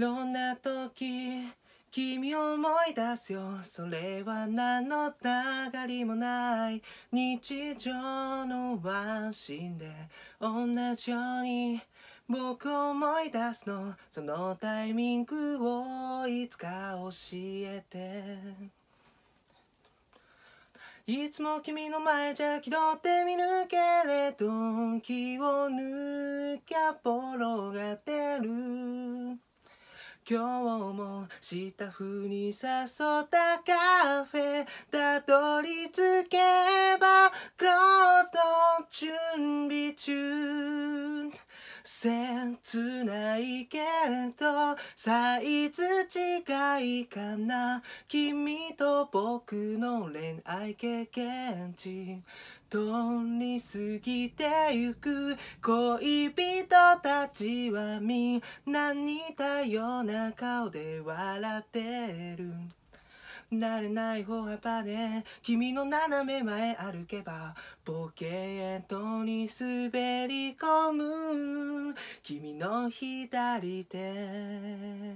ろんな時君を思い出すよそれは何のつながりもない日常のワンシーンで同じように僕を思い出すのそのタイミングをいつか教えていつも君の前じゃ気取ってみるけれど気を抜きゃボロが出る今日もスタフに誘ったカフェたどり着けばクロー切ないけれどサイズ違いかな君と僕の恋愛経験値通り過ぎてゆく恋人たちはみんな似たような顔で笑ってる慣れない方幅で君の斜め前歩けばボケへとに滑り込む君の左手